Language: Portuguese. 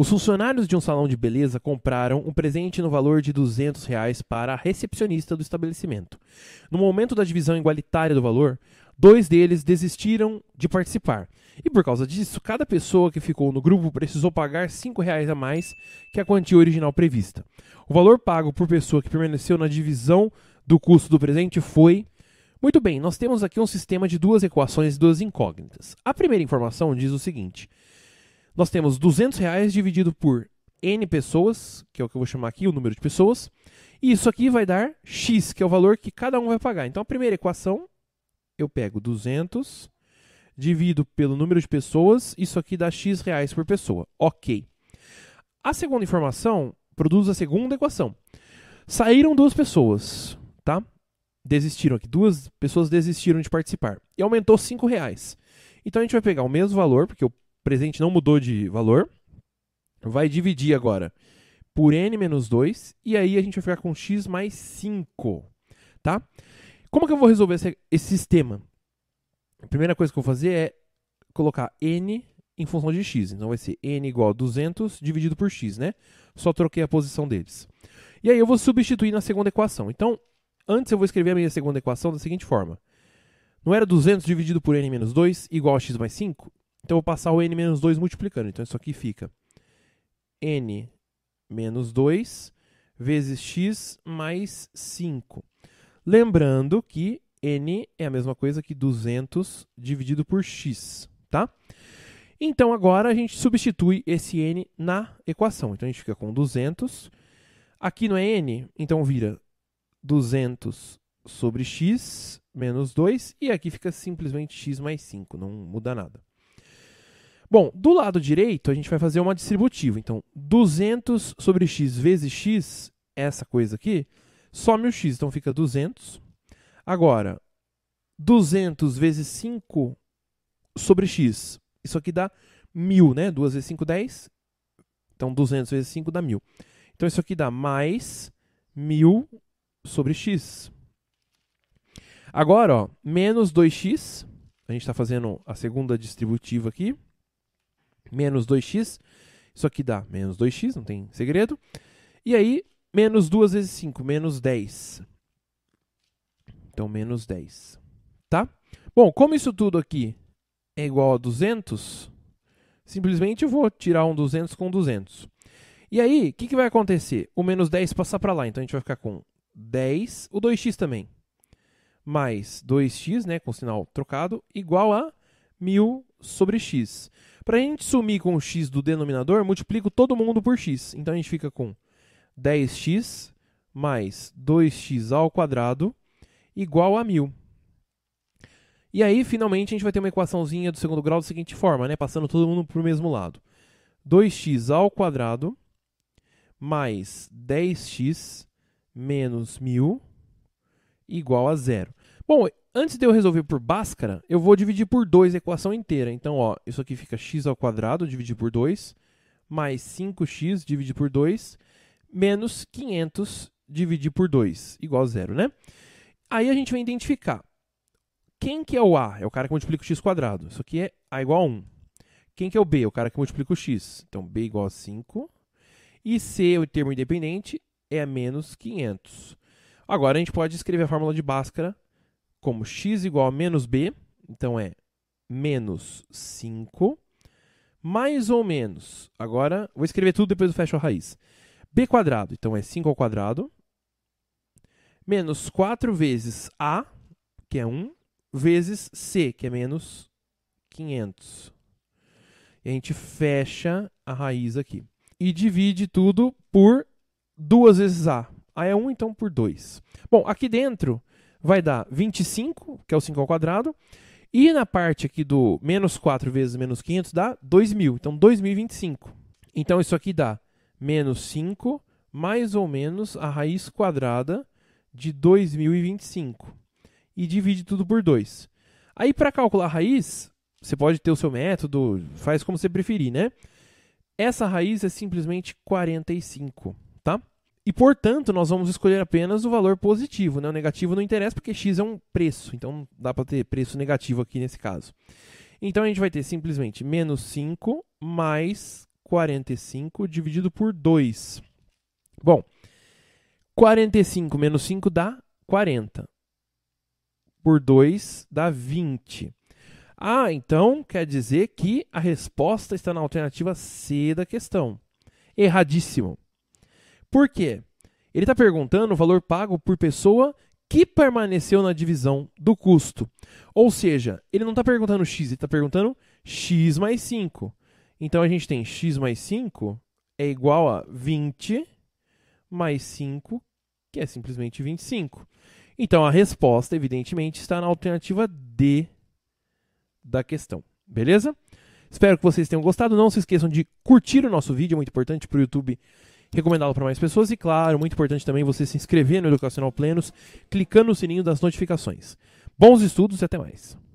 Os funcionários de um salão de beleza compraram um presente no valor de 200 reais para a recepcionista do estabelecimento. No momento da divisão igualitária do valor, dois deles desistiram de participar. E por causa disso, cada pessoa que ficou no grupo precisou pagar R$ reais a mais que a quantia original prevista. O valor pago por pessoa que permaneceu na divisão do custo do presente foi. Muito bem, nós temos aqui um sistema de duas equações e duas incógnitas. A primeira informação diz o seguinte: nós temos 200 reais dividido por N pessoas, que é o que eu vou chamar aqui, o número de pessoas, e isso aqui vai dar X, que é o valor que cada um vai pagar. Então, a primeira equação, eu pego 200, divido pelo número de pessoas, isso aqui dá X reais por pessoa. Ok. A segunda informação produz a segunda equação. Saíram duas pessoas, tá? Desistiram aqui, duas pessoas desistiram de participar. E aumentou 5 reais. Então, a gente vai pegar o mesmo valor, porque eu presente não mudou de valor. Vai dividir agora por n menos 2 e aí a gente vai ficar com x mais 5, tá? Como que eu vou resolver esse, esse sistema? A primeira coisa que eu vou fazer é colocar n em função de x. Então vai ser n igual a 200 dividido por x, né? Só troquei a posição deles. E aí eu vou substituir na segunda equação. Então, antes eu vou escrever a minha segunda equação da seguinte forma. Não era 200 dividido por n menos 2 igual a x mais 5? Então eu vou passar o n menos 2 multiplicando. Então isso aqui fica n menos 2 vezes x mais 5. Lembrando que n é a mesma coisa que 200 dividido por x, tá? Então agora a gente substitui esse n na equação. Então a gente fica com 200. Aqui não é n, então vira 200 sobre x menos 2 e aqui fica simplesmente x mais 5, não muda nada. Bom, do lado direito a gente vai fazer uma distributiva. Então, 200 sobre x vezes x, essa coisa aqui, some o x, então fica 200. Agora, 200 vezes 5 sobre x, isso aqui dá 1000, né? 2 vezes 5, 10. Então, 200 vezes 5 dá 1000. Então, isso aqui dá mais 1000 sobre x. Agora, ó, menos 2x, a gente está fazendo a segunda distributiva aqui menos 2x. Isso aqui dá menos 2x, não tem segredo. E aí, menos 2 vezes 5, menos 10. Então, menos 10. Tá? Bom, como isso tudo aqui é igual a 200, simplesmente eu vou tirar um 200 com 200. E aí, o que, que vai acontecer? O menos 10 passar para lá, então a gente vai ficar com 10, o 2x também, mais 2x, né, com sinal trocado, igual a 1000 sobre x. Para a gente sumir com o x do denominador, multiplico todo mundo por x. Então a gente fica com 10x mais 2x ao quadrado igual a 1000. E aí, finalmente, a gente vai ter uma equaçãozinha do segundo grau da seguinte forma, né? Passando todo mundo para o mesmo lado. 2x ao quadrado mais 10x menos 1000 igual a zero. Bom, antes de eu resolver por Bhaskara, eu vou dividir por 2 a equação inteira. Então, ó, isso aqui fica x ao quadrado dividido por 2, mais 5x dividido por 2, menos 500 dividido por 2, igual a zero, né? Aí a gente vai identificar quem que é o A? É o cara que multiplica o x quadrado. Isso aqui é A igual a 1. Quem que é o B? É o cara que multiplica o x. Então, B igual a 5. E C, o termo independente, é menos 500. Agora, a gente pode escrever a fórmula de Bhaskara como x igual a menos b, então é menos 5, mais ou menos, agora, vou escrever tudo depois eu fecho a raiz, b quadrado, então é 5 ao quadrado, menos 4 vezes a, que é 1, vezes c, que é menos 500. E a gente fecha a raiz aqui. E divide tudo por 2 vezes a. A é 1, então por 2. Bom, aqui dentro vai dar 25, que é o 5 ao quadrado, e na parte aqui do menos 4 vezes menos 500 dá 2.000, então 2.025. Então isso aqui dá menos 5 mais ou menos a raiz quadrada de 2025 e divide tudo por 2. Aí para calcular a raiz, você pode ter o seu método, faz como você preferir, né? Essa raiz é simplesmente 45. E, portanto, nós vamos escolher apenas o valor positivo. Né? O negativo não interessa porque x é um preço, então não dá para ter preço negativo aqui nesse caso. Então, a gente vai ter simplesmente menos 5 mais 45 dividido por 2. Bom, 45 menos 5 dá 40. Por 2 dá 20. Ah, então quer dizer que a resposta está na alternativa C da questão. Erradíssimo. Por quê? Ele está perguntando o valor pago por pessoa que permaneceu na divisão do custo. Ou seja, ele não está perguntando x, ele está perguntando x mais 5. Então a gente tem x mais 5 é igual a 20 mais 5, que é simplesmente 25. Então a resposta, evidentemente, está na alternativa D da questão. Beleza? Espero que vocês tenham gostado. Não se esqueçam de curtir o nosso vídeo, é muito importante para o YouTube recomendá-lo para mais pessoas e, claro, muito importante também você se inscrever no Educacional Plenos, clicando no sininho das notificações. Bons estudos e até mais!